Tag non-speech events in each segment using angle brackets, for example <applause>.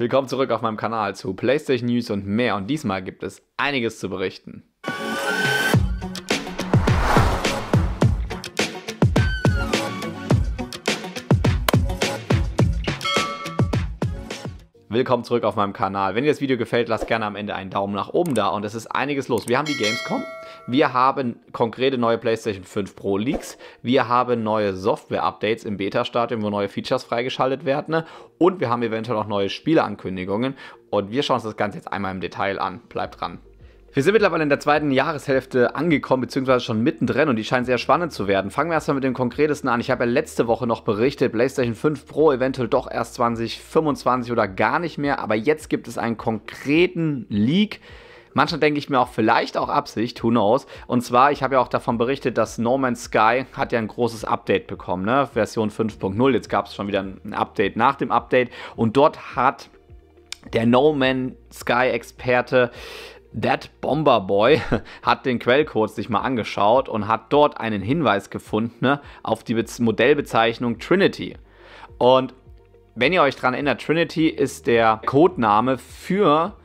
Willkommen zurück auf meinem Kanal zu PlayStation News und mehr und diesmal gibt es einiges zu berichten. willkommen zurück auf meinem Kanal. Wenn dir das Video gefällt, lasst gerne am Ende einen Daumen nach oben da und es ist einiges los. Wir haben die Gamescom, wir haben konkrete neue PlayStation 5 Pro Leaks, wir haben neue Software-Updates im Beta-Stadium, wo neue Features freigeschaltet werden ne? und wir haben eventuell auch neue Spieleankündigungen und wir schauen uns das Ganze jetzt einmal im Detail an. Bleibt dran. Wir sind mittlerweile in der zweiten Jahreshälfte angekommen, beziehungsweise schon mittendrin und die scheint sehr spannend zu werden. Fangen wir erstmal mit dem Konkretesten an. Ich habe ja letzte Woche noch berichtet, PlayStation 5 Pro eventuell doch erst 2025 oder gar nicht mehr, aber jetzt gibt es einen konkreten Leak. Manchmal denke ich mir auch vielleicht auch Absicht, who knows. Und zwar, ich habe ja auch davon berichtet, dass No Man's Sky hat ja ein großes Update bekommen, ne? Version 5.0. Jetzt gab es schon wieder ein Update nach dem Update. Und dort hat der No Man's Sky Experte That Bomber Boy <laughs> hat den Quellcode sich mal angeschaut und hat dort einen Hinweis gefunden ne, auf die Modellbezeichnung Trinity. Und wenn ihr euch daran erinnert, Trinity ist der Codename für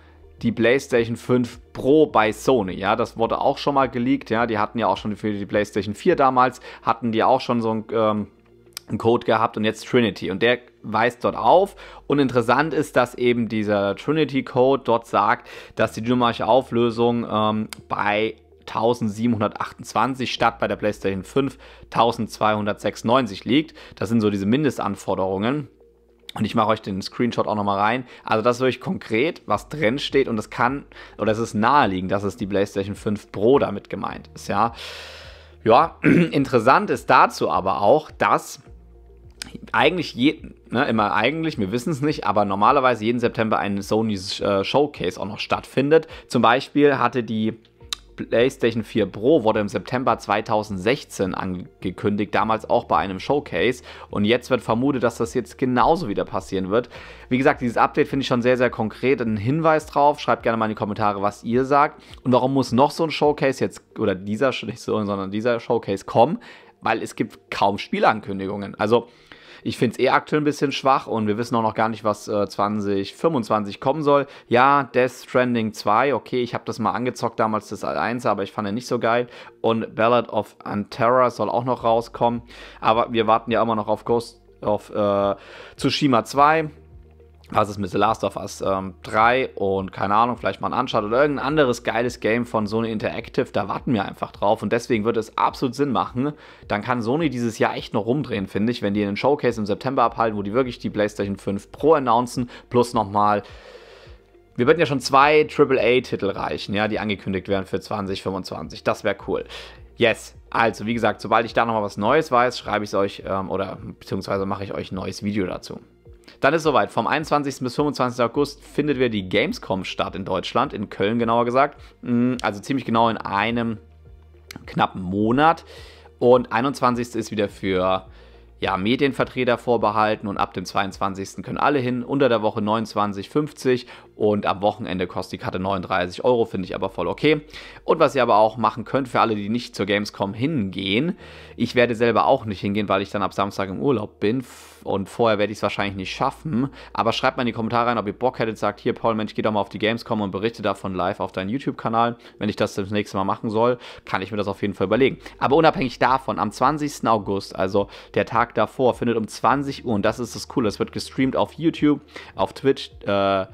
die PlayStation 5 Pro bei Sony. Ja, das wurde auch schon mal geleakt. Ja, die hatten ja auch schon für die PlayStation 4 damals, hatten die auch schon so ein. Ähm, einen Code gehabt und jetzt Trinity. Und der weist dort auf. Und interessant ist, dass eben dieser Trinity Code dort sagt, dass die dynamische Auflösung ähm, bei 1728 statt bei der PlayStation 5 1296 liegt. Das sind so diese Mindestanforderungen. Und ich mache euch den Screenshot auch nochmal rein. Also das ist wirklich konkret, was drin steht und es kann, oder es ist naheliegend, dass es die PlayStation 5 Pro damit gemeint ist, ja. Ja, <clears throat> interessant ist dazu aber auch, dass eigentlich je, ne, immer eigentlich, wir wissen es nicht, aber normalerweise jeden September ein Sony äh, Showcase auch noch stattfindet. Zum Beispiel hatte die PlayStation 4 Pro wurde im September 2016 angekündigt, damals auch bei einem Showcase. Und jetzt wird vermutet, dass das jetzt genauso wieder passieren wird. Wie gesagt, dieses Update finde ich schon sehr, sehr konkret. Ein Hinweis drauf. Schreibt gerne mal in die Kommentare, was ihr sagt. Und warum muss noch so ein Showcase jetzt, oder dieser, nicht so, sondern dieser Showcase kommen? Weil es gibt kaum Spielankündigungen. Also, ich finde es eh aktuell ein bisschen schwach und wir wissen auch noch gar nicht, was äh, 2025 kommen soll. Ja, Death Stranding 2, okay, ich habe das mal angezockt damals, das 1, aber ich fand er nicht so geil. Und Ballad of Antara soll auch noch rauskommen. Aber wir warten ja immer noch auf Ghost of äh, Tsushima 2 was ist mit The Last of Us ähm, 3 und keine Ahnung, vielleicht mal ein Uncharted oder irgendein anderes geiles Game von Sony Interactive, da warten wir einfach drauf und deswegen wird es absolut Sinn machen. Dann kann Sony dieses Jahr echt noch rumdrehen, finde ich, wenn die einen Showcase im September abhalten, wo die wirklich die PlayStation 5 Pro announcen, plus nochmal wir würden ja schon zwei AAA-Titel reichen, ja, die angekündigt werden für 2025. Das wäre cool. Yes, also wie gesagt, sobald ich da nochmal was Neues weiß, schreibe ich es euch ähm, oder beziehungsweise mache ich euch ein neues Video dazu. Dann ist soweit. Vom 21. bis 25. August findet wieder die Gamescom statt in Deutschland, in Köln genauer gesagt. Mm, also ziemlich genau in einem knappen Monat. Und 21. ist wieder für ja, Medienvertreter vorbehalten und ab dem 22. können alle hin. Unter der Woche 29,50 und am Wochenende kostet die Karte 39 Euro, finde ich aber voll okay. Und was ihr aber auch machen könnt für alle, die nicht zur Gamescom hingehen, ich werde selber auch nicht hingehen, weil ich dann ab Samstag im Urlaub bin und vorher werde ich es wahrscheinlich nicht schaffen. Aber schreibt mal in die Kommentare rein, ob ihr Bock hättet, sagt hier, Paul, Mensch, geh doch mal auf die Gamescom und berichte davon live auf deinen YouTube-Kanal. Wenn ich das das nächste Mal machen soll, kann ich mir das auf jeden Fall überlegen. Aber unabhängig davon, am 20. August, also der Tag davor, findet um 20 Uhr, und das ist das Coole, es wird gestreamt auf YouTube, auf Twitch, äh,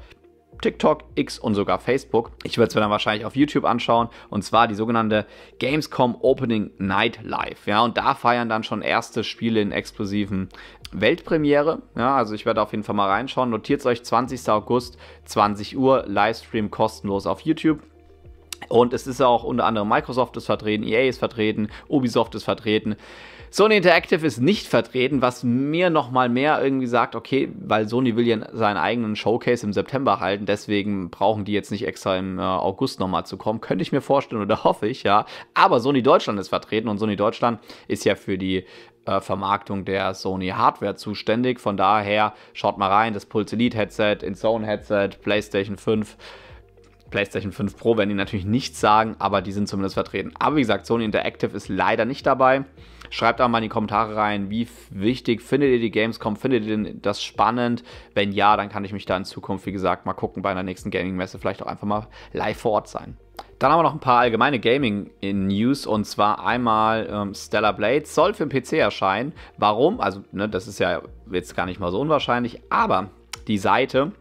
TikTok, X und sogar Facebook. Ich würde es mir dann wahrscheinlich auf YouTube anschauen und zwar die sogenannte Gamescom Opening Night Live. Ja, und da feiern dann schon erste Spiele in exklusiven Weltpremiere. Ja, also ich werde auf jeden Fall mal reinschauen. Notiert euch 20. August, 20 Uhr, Livestream kostenlos auf YouTube. Und es ist auch unter anderem Microsoft ist vertreten, EA ist vertreten, Ubisoft ist vertreten. Sony Interactive ist nicht vertreten, was mir nochmal mehr irgendwie sagt, okay, weil Sony will ja seinen eigenen Showcase im September halten, deswegen brauchen die jetzt nicht extra im äh, August nochmal zu kommen. Könnte ich mir vorstellen oder <laughs> hoffe ich, ja. Aber Sony Deutschland ist vertreten und Sony Deutschland ist ja für die äh, Vermarktung der Sony Hardware zuständig. Von daher schaut mal rein, das Pulse Elite Headset, Inzone Headset, PlayStation 5 PlayStation 5 Pro werden die natürlich nichts sagen, aber die sind zumindest vertreten. Aber wie gesagt, Sony Interactive ist leider nicht dabei. Schreibt auch mal in die Kommentare rein, wie wichtig findet ihr die Gamescom? Findet ihr das spannend? Wenn ja, dann kann ich mich da in Zukunft, wie gesagt, mal gucken bei einer nächsten Gaming-Messe, vielleicht auch einfach mal live vor Ort sein. Dann haben wir noch ein paar allgemeine Gaming-News und zwar einmal ähm, Stellar Blade soll für den PC erscheinen. Warum? Also, ne, das ist ja jetzt gar nicht mal so unwahrscheinlich, aber die Seite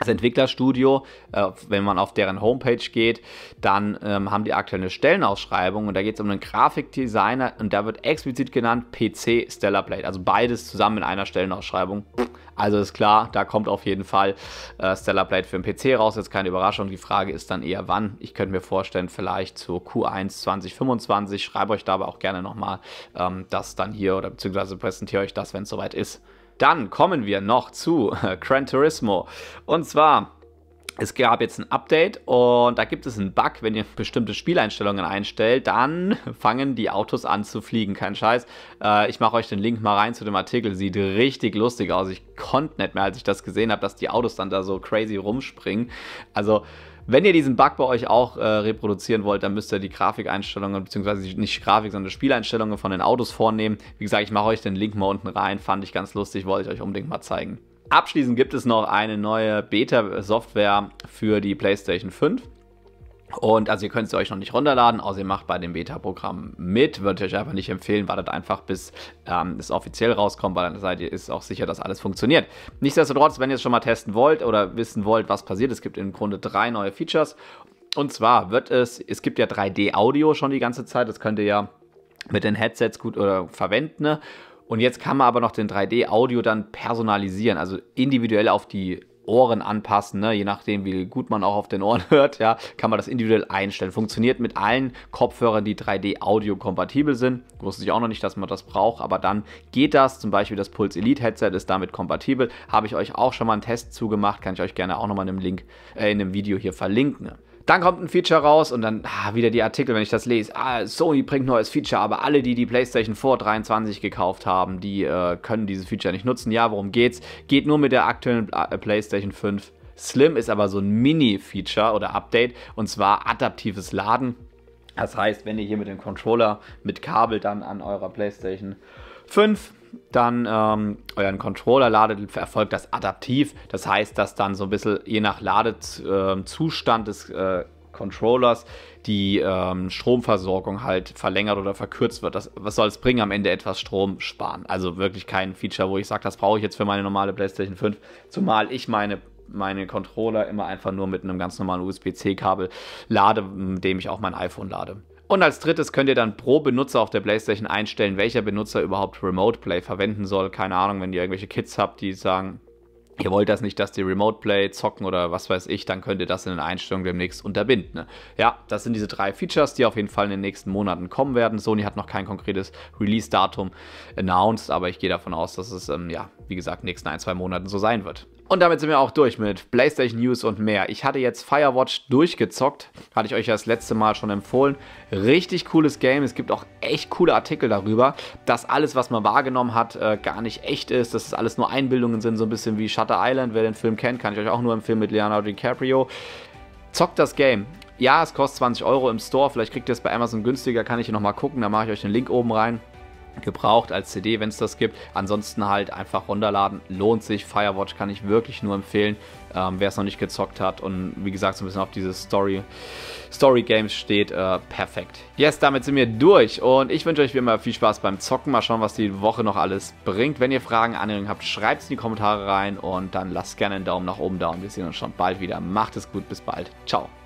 das Entwicklerstudio, äh, wenn man auf deren Homepage geht, dann ähm, haben die aktuell eine Stellenausschreibung und da geht es um einen Grafikdesigner und da wird explizit genannt PC Stellar Blade. Also beides zusammen in einer Stellenausschreibung. Also ist klar, da kommt auf jeden Fall äh, Stellar Blade für den PC raus. Jetzt keine Überraschung. Die Frage ist dann eher wann. Ich könnte mir vorstellen, vielleicht zu Q1 2025. Schreibe euch da aber auch gerne nochmal ähm, das dann hier oder beziehungsweise präsentiere euch das, wenn es soweit ist. Dann kommen wir noch zu <laughs> Gran Turismo. Und zwar es gab jetzt ein Update und da gibt es einen Bug, wenn ihr bestimmte Spieleinstellungen einstellt, dann <laughs> fangen die Autos an zu fliegen. Kein Scheiß. Äh, ich mache euch den Link mal rein zu dem Artikel. Sieht richtig lustig aus. Ich konnte nicht mehr, als ich das gesehen habe, dass die Autos dann da so crazy rumspringen. Also wenn ihr diesen Bug bei euch auch äh, reproduzieren wollt, dann müsst ihr die Grafikeinstellungen, beziehungsweise nicht Grafik, sondern Spieleinstellungen von den Autos vornehmen. Wie gesagt, ich mache euch den Link mal unten rein, fand ich ganz lustig, wollte ich euch unbedingt mal zeigen. Abschließend gibt es noch eine neue Beta-Software für die PlayStation 5. Und also ihr könnt sie euch noch nicht runterladen, außer ihr macht bei dem Beta-Programm mit. Würde ich euch einfach nicht empfehlen, wartet einfach, bis ähm, es offiziell rauskommt, weil dann seid ihr ist auch sicher, dass alles funktioniert. Nichtsdestotrotz, wenn ihr es schon mal testen wollt oder wissen wollt, was passiert, es gibt im Grunde drei neue Features. Und zwar wird es, es gibt ja 3D-Audio schon die ganze Zeit, das könnt ihr ja mit den Headsets gut oder äh, verwenden. Ne? Und jetzt kann man aber noch den 3D-Audio dann personalisieren, also individuell auf die Ohren anpassen, ne? je nachdem, wie gut man auch auf den Ohren <laughs> hört, ja, kann man das individuell einstellen. Funktioniert mit allen Kopfhörern, die 3D-Audio kompatibel sind. Wusste ich auch noch nicht, dass man das braucht, aber dann geht das. Zum Beispiel das Pulse Elite Headset ist damit kompatibel. Habe ich euch auch schon mal einen Test zugemacht, kann ich euch gerne auch nochmal in äh, in einem Video hier verlinken. Dann kommt ein Feature raus und dann ah, wieder die Artikel, wenn ich das lese. Ah, Sony bringt neues Feature, aber alle, die die PlayStation 4 23 gekauft haben, die äh, können dieses Feature nicht nutzen. Ja, worum geht's? Geht nur mit der aktuellen äh, PlayStation 5 Slim, ist aber so ein Mini-Feature oder Update und zwar adaptives Laden. Das heißt, wenn ihr hier mit dem Controller mit Kabel dann an eurer PlayStation 5 dann ähm, euren Controller ladet, erfolgt das adaptiv. Das heißt, dass dann so ein bisschen je nach Ladezustand ähm, des äh, Controllers die ähm, Stromversorgung halt verlängert oder verkürzt wird. Das, was soll es bringen? Am Ende etwas Strom sparen. Also wirklich kein Feature, wo ich sage, das brauche ich jetzt für meine normale PlayStation 5. Zumal ich meine meine Controller immer einfach nur mit einem ganz normalen USB-C-Kabel lade, mit dem ich auch mein iPhone lade. Und als drittes könnt ihr dann pro Benutzer auf der PlayStation einstellen, welcher Benutzer überhaupt Remote Play verwenden soll. Keine Ahnung, wenn ihr irgendwelche Kids habt, die sagen, ihr wollt das nicht, dass die Remote Play zocken oder was weiß ich, dann könnt ihr das in den Einstellungen demnächst unterbinden. Ja, das sind diese drei Features, die auf jeden Fall in den nächsten Monaten kommen werden. Sony hat noch kein konkretes Release-Datum announced, aber ich gehe davon aus, dass es, ähm, ja, wie gesagt, in den nächsten ein, zwei Monaten so sein wird. Und damit sind wir auch durch mit PlayStation News und mehr. Ich hatte jetzt Firewatch durchgezockt, hatte ich euch ja das letzte Mal schon empfohlen. Richtig cooles Game, es gibt auch echt coole Artikel darüber, dass alles, was man wahrgenommen hat, äh, gar nicht echt ist, dass es alles nur Einbildungen sind, so ein bisschen wie Shutter Island. Wer den Film kennt, kann ich euch auch nur empfehlen mit Leonardo DiCaprio. Zockt das Game. Ja, es kostet 20 Euro im Store, vielleicht kriegt ihr es bei Amazon günstiger, kann ich hier nochmal gucken, da mache ich euch den Link oben rein gebraucht als CD, wenn es das gibt. Ansonsten halt einfach runterladen, lohnt sich. Firewatch kann ich wirklich nur empfehlen, ähm, wer es noch nicht gezockt hat und wie gesagt so ein bisschen auf diese Story, Story Games steht, äh, perfekt. Yes, damit sind wir durch und ich wünsche euch wie immer viel Spaß beim Zocken. Mal schauen, was die Woche noch alles bringt. Wenn ihr Fragen, Anregungen habt, schreibt es in die Kommentare rein und dann lasst gerne einen Daumen nach oben da und wir sehen uns schon bald wieder. Macht es gut, bis bald. Ciao.